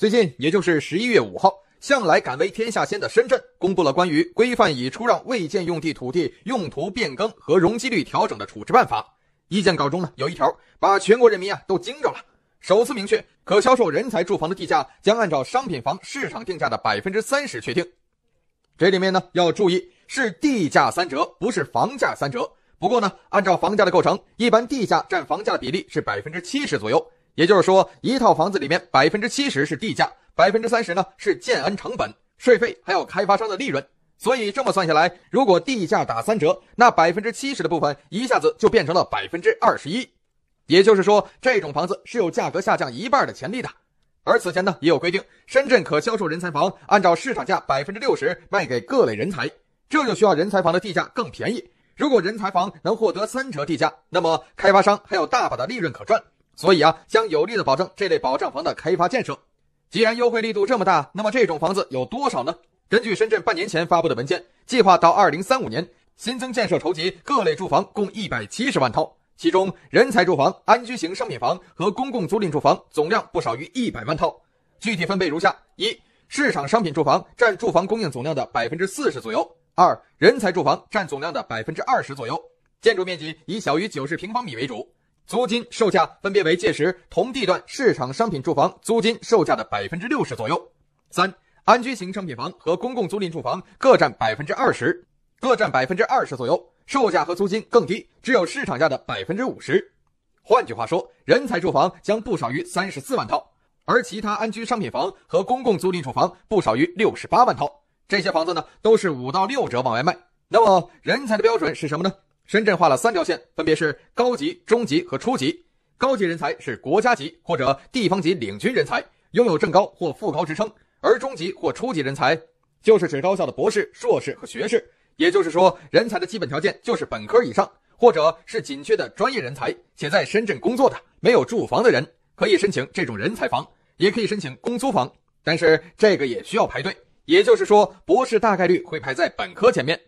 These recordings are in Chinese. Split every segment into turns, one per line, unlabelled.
最近，也就是十一月五号，向来敢为天下先的深圳，公布了关于规范已出让未建用地土地用途变更和容积率调整的处置办法。意见稿中呢，有一条把全国人民啊都惊着了：首次明确，可销售人才住房的地价将按照商品房市场定价的百分之三十确定。这里面呢，要注意是地价三折，不是房价三折。不过呢，按照房价的构成，一般地价占房价的比例是百分之七十左右。也就是说，一套房子里面百分之七十是地价，百分之三十呢是建安成本、税费还有开发商的利润。所以这么算下来，如果地价打三折，那百分之七十的部分一下子就变成了百分之二十一。也就是说，这种房子是有价格下降一半的潜力的。而此前呢，也有规定，深圳可销售人才房按照市场价百分之六十卖给各类人才，这就需要人才房的地价更便宜。如果人才房能获得三折地价，那么开发商还有大把的利润可赚。所以啊，将有力的保证这类保障房的开发建设。既然优惠力度这么大，那么这种房子有多少呢？根据深圳半年前发布的文件，计划到二零三五年新增建设筹集各类住房共一百七十万套，其中人才住房、安居型商品房和公共租赁住房总量不少于一百万套。具体分配如下：一、市场商品住房占住房供应总量的百分之四十左右；二、人才住房占总量的百分之二十左右，建筑面积以小于九十平方米为主。租金、售价分别为届时同地段市场商品住房租金、售价的百分之六十左右。三、安居型商品房和公共租赁住房各占百分之二十，各占百分之二十左右，售价和租金更低，只有市场价的百分之五十。换句话说，人才住房将不少于三十四万套，而其他安居商品房和公共租赁住房不少于六十八万套。这些房子呢，都是五到六折往外卖。那么，人才的标准是什么呢？深圳划了三条线，分别是高级、中级和初级。高级人才是国家级或者地方级领军人才，拥有正高或副高职称；而中级或初级人才就是指高校的博士、硕士和学士。也就是说，人才的基本条件就是本科以上，或者是紧缺的专业人才，且在深圳工作的、没有住房的人可以申请这种人才房，也可以申请公租房。但是这个也需要排队，也就是说，博士大概率会排在本科前面。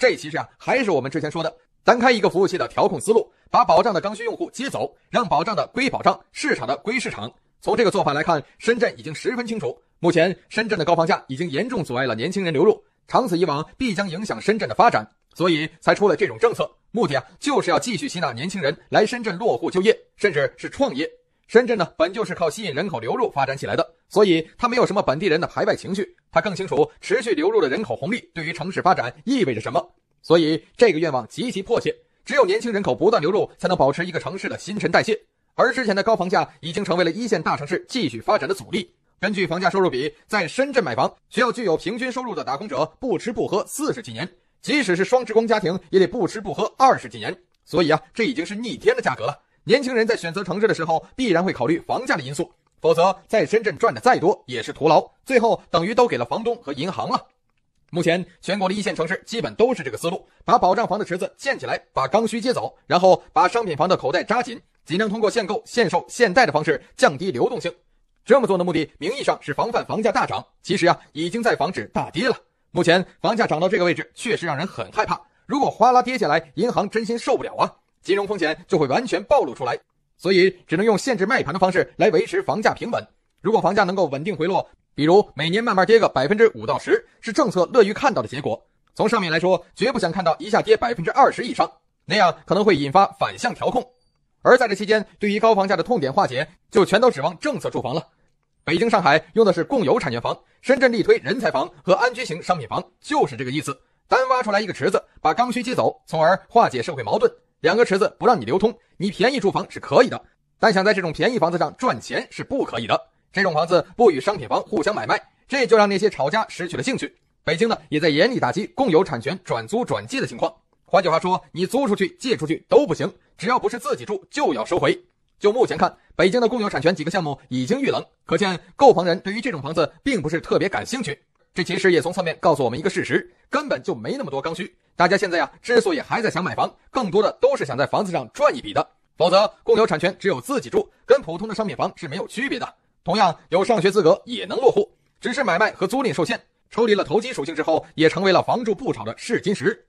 这其实啊，还是我们之前说的，单开一个服务器的调控思路，把保障的刚需用户接走，让保障的归保障，市场的归市场。从这个做法来看，深圳已经十分清楚，目前深圳的高房价已经严重阻碍了年轻人流入，长此以往必将影响深圳的发展，所以才出了这种政策，目的啊，就是要继续吸纳年轻人来深圳落户就业，甚至是创业。深圳呢，本就是靠吸引人口流入发展起来的，所以它没有什么本地人的排外情绪，它更清楚持续流入的人口红利对于城市发展意味着什么，所以这个愿望极其迫切。只有年轻人口不断流入，才能保持一个城市的新陈代谢。而之前的高房价已经成为了一线大城市继续发展的阻力。根据房价收入比，在深圳买房需要具有平均收入的打工者不吃不喝四十几年，即使是双职工家庭也得不吃不喝二十几年。所以啊，这已经是逆天的价格了。年轻人在选择城市的时候，必然会考虑房价的因素，否则在深圳赚的再多也是徒劳，最后等于都给了房东和银行了。目前全国的一线城市基本都是这个思路：把保障房的池子建起来，把刚需接走，然后把商品房的口袋扎紧，尽量通过限购、限售、限贷的方式降低流动性。这么做的目的，名义上是防范房价大涨，其实啊已经在防止大跌了。目前房价涨到这个位置，确实让人很害怕。如果哗啦跌下来，银行真心受不了啊。金融风险就会完全暴露出来，所以只能用限制卖盘的方式来维持房价平稳。如果房价能够稳定回落，比如每年慢慢跌个百分之五到十，是政策乐于看到的结果。从上面来说，绝不想看到一下跌百分之二十以上，那样可能会引发反向调控。而在这期间，对于高房价的痛点化解，就全都指望政策住房了。北京、上海用的是共有产权房，深圳力推人才房和安居型商品房，就是这个意思。单挖出来一个池子，把刚需挤走，从而化解社会矛盾。两个池子不让你流通，你便宜住房是可以的，但想在这种便宜房子上赚钱是不可以的。这种房子不与商品房互相买卖，这就让那些炒家失去了兴趣。北京呢，也在严厉打击共有产权转租转借的情况。换句话说，你租出去、借出去都不行，只要不是自己住就要收回。就目前看，北京的共有产权几个项目已经遇冷，可见购房人对于这种房子并不是特别感兴趣。这其实也从侧面告诉我们一个事实：根本就没那么多刚需。大家现在呀，之所以还在想买房，更多的都是想在房子上赚一笔的。否则，共有产权只有自己住，跟普通的商品房是没有区别的。同样有上学资格，也能落户，只是买卖和租赁受限。抽离了投机属性之后，也成为了房住不炒的试金石。